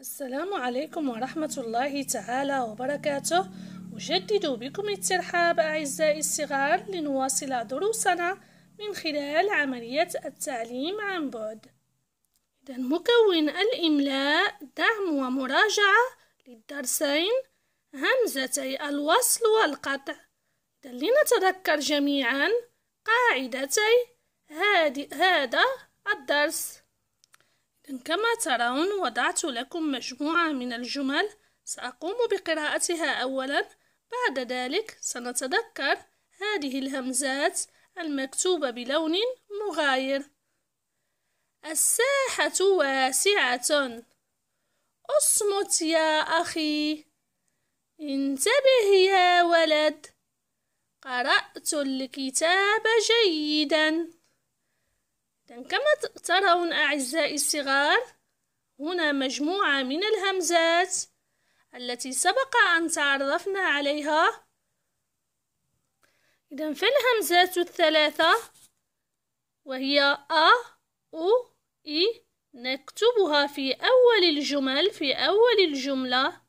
السلام عليكم ورحمة الله تعالى وبركاته أجدد بكم الترحاب أعزائي الصغار لنواصل دروسنا من خلال عملية التعليم عن بعد إذا مكون الإملاء دعم ومراجعة للدرسين همزتي الوصل والقطع إذا لنتذكر جميعا قاعدتي هذا الدرس كما ترون وضعت لكم مجموعة من الجمل سأقوم بقراءتها أولا بعد ذلك سنتذكر هذه الهمزات المكتوبة بلون مغاير الساحة واسعة اصمت يا أخي انتبه يا ولد قرأت الكتاب جيداً نعم، كما ترون أعزائي الصغار هنا مجموعة من الهمزات التي سبق أن تعرفنا عليها إذا فالهمزات الثلاثة وهي أ أو إي نكتبها في أول الجمل في أول الجملة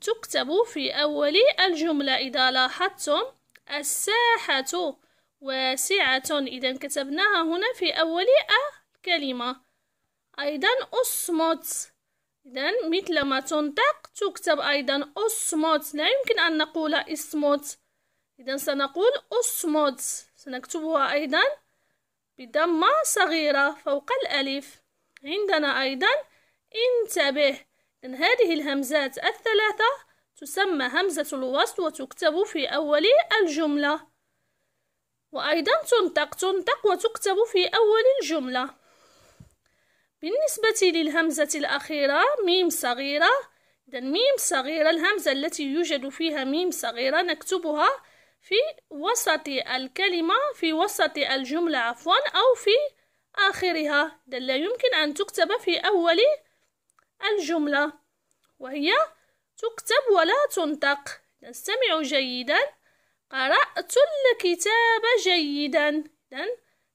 تكتب في أول الجملة إذا لاحظتم الساحة واسعة إذا كتبناها هنا في أول الكلمة أيضا أصمت إذا مثل ما تنطق تكتب أيضا أصمت لا يمكن أن نقول اصمت إذا سنقول أصمت سنكتبها أيضا بضمة صغيرة فوق الألف عندنا أيضا انتبه إن هذه الهمزات الثلاثة تسمى همزة الوسط وتكتب في أول الجملة وأيضا تنطق تنطق وتكتب في أول الجملة بالنسبة للهمزة الأخيرة ميم صغيرة إذا ميم صغيرة الهمزة التي يوجد فيها ميم صغيرة نكتبها في وسط الكلمة في وسط الجملة عفوا أو في آخرها إذا لا يمكن أن تكتب في أول الجملة وهي تكتب ولا تنطق نستمع جيداً قرأت الكتاب جيدا إذن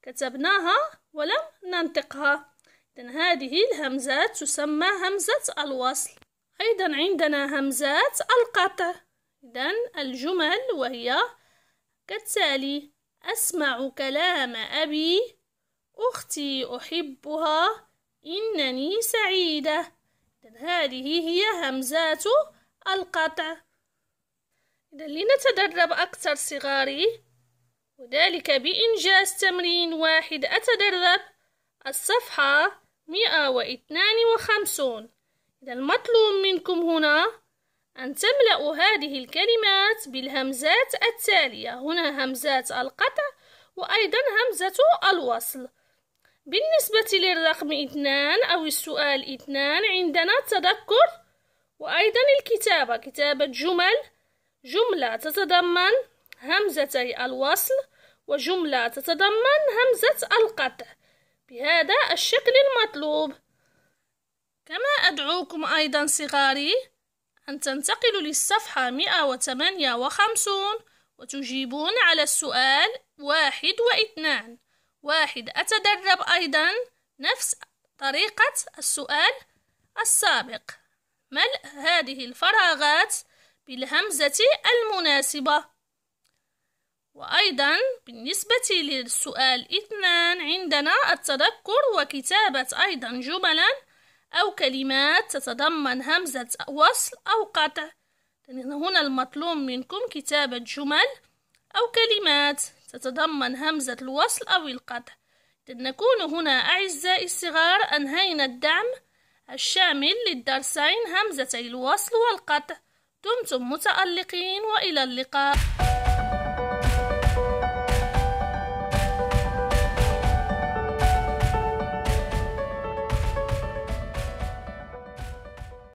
كتبناها ولم ننطقها إذن هذه الهمزات تسمى همزة الوصل أيضا عندنا همزات القطع إذن الجمل وهي كالتالي أسمع كلام أبي أختي أحبها إنني سعيدة هذه هي همزات القطع إذا لنتدرب أكثر صغاري وذلك بإنجاز تمرين واحد أتدرب الصفحة 152 إذا المطلوب منكم هنا أن تملأوا هذه الكلمات بالهمزات التالية هنا همزات القطع وأيضا همزة الوصل بالنسبة للرقم اثنان أو السؤال اثنان عندنا التذكر وأيضا الكتابة كتابة جمل جملة تتضمن همزتي الوصل وجملة تتضمن همزة القطع بهذا الشكل المطلوب كما أدعوكم أيضا صغاري أن تنتقلوا للصفحة 158 وتجيبون على السؤال واحد واثنان واحد أتدرب أيضا نفس طريقة السؤال السابق ملء هذه الفراغات بالهمزة المناسبة وأيضا بالنسبة للسؤال اثنان عندنا التذكر وكتابة أيضا جملا أو كلمات تتضمن همزة وصل أو قطع هنا المطلوب منكم كتابة جمل أو كلمات تتضمن همزة الوصل أو القطع نكون هنا أعزائي الصغار أنهينا الدعم الشامل للدرسين همزتي الوصل والقطع دمتم متألقين وإلى اللقاء